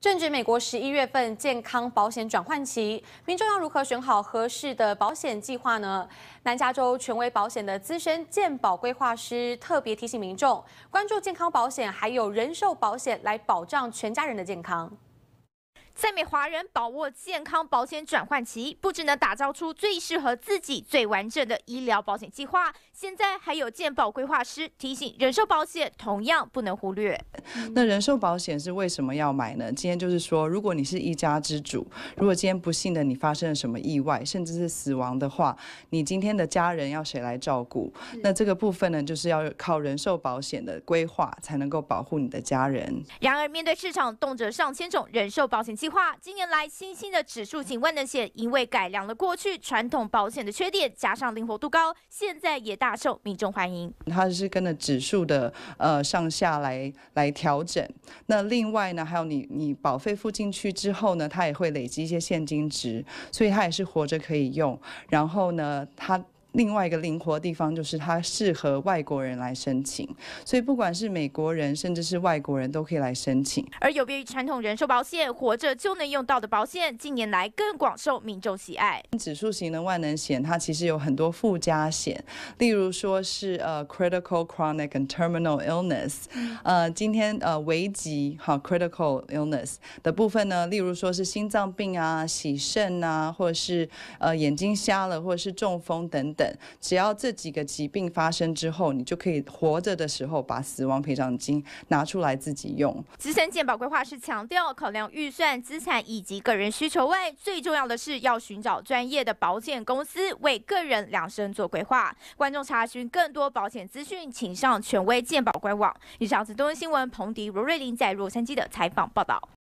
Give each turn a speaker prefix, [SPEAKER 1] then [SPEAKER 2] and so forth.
[SPEAKER 1] 正值美国十一月份健康保险转换期，民众要如何选好合适的保险计划呢？南加州权威保险的资深健保规划师特别提醒民众，关注健康保险还有人寿保险，来保障全家人的健康。在美华人把握健康保险转换期，不仅能打造出最适合自己、最完整的医疗保险计划。现在还有健保规划师提醒，人寿保险同样不能忽略。
[SPEAKER 2] 那人寿保险是为什么要买呢？今天就是说，如果你是一家之主，如果今天不幸的你发生了什么意外，甚至是死亡的话，你今天的家人要谁来照顾？那这个部分呢，就是要靠人寿保险的规划才能够保护你的家人。
[SPEAKER 1] 然而，面对市场动辄上千种人寿保险计近年来，新兴的指数型万能险，因为改良了过去传统保险的缺点，加上灵活度高，现在也大受民众欢迎。
[SPEAKER 2] 它是跟着指数的呃上下来来调整。那另外呢，还有你你保费付进去之后呢，它也会累积一些现金值，所以它也是活着可以用。然后呢，它。另外一个灵活的地方就是它适合外国人来申请，所以不管是美国人甚至是外国人都可以来申请。
[SPEAKER 1] 而有别于传统人寿保险，活着就能用到的保险，近年来更广受民众喜爱。
[SPEAKER 2] 指数型的万能险，它其实有很多附加险，例如说是呃 critical chronic and terminal illness，呃今天呃危机哈 critical illness 的部分呢，例如说是心脏病啊、洗肾啊，或者是呃眼睛瞎了，或者是中风等等。只要这几个疾病发生之后，你就可以活着的时候把死亡赔偿金拿出来自己用。
[SPEAKER 1] 资深健保规划师强调，考量预算、资产以及个人需求外，最重要的是要寻找专业的保险公司为个人量身做规划。观众查询更多保险资讯，请上权威健保官网。以上是东森新闻彭迪罗瑞玲在洛杉矶的采访报道。